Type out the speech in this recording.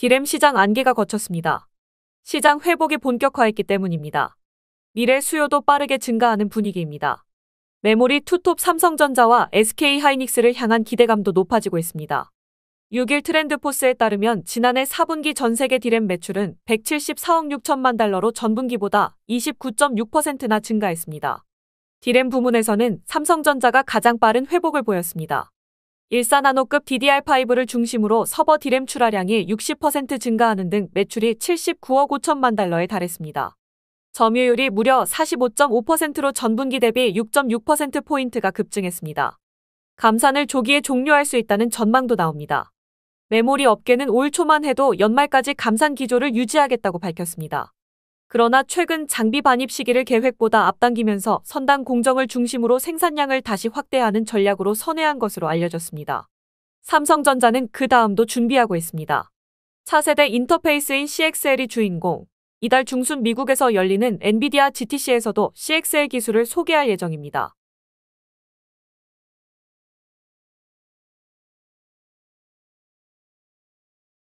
디램 시장 안개가 거쳤습니다. 시장 회복이 본격화했기 때문입니다. 미래 수요도 빠르게 증가하는 분위기입니다. 메모리 투톱 삼성전자와 SK 하이닉스를 향한 기대감도 높아지고 있습니다. 6일 트렌드포스에 따르면 지난해 4분기 전 세계 디램 매출은 174억 6천만 달러로 전분기보다 29.6%나 증가했습니다. 디램 부문에서는 삼성전자가 가장 빠른 회복을 보였습니다. 1사나노급 DDR5를 중심으로 서버 디램 출하량이 60% 증가하는 등 매출이 79억 5천만 달러에 달했습니다. 점유율이 무려 45.5%로 전분기 대비 6.6%포인트가 급증했습니다. 감산을 조기에 종료할 수 있다는 전망도 나옵니다. 메모리 업계는 올 초만 해도 연말까지 감산 기조를 유지하겠다고 밝혔습니다. 그러나 최근 장비 반입 시기를 계획보다 앞당기면서 선단 공정을 중심으로 생산량을 다시 확대하는 전략으로 선회한 것으로 알려졌습니다. 삼성전자는 그 다음도 준비하고 있습니다. 차세대 인터페이스인 CXL이 주인공, 이달 중순 미국에서 열리는 엔비디아 GTC에서도 CXL 기술을 소개할 예정입니다.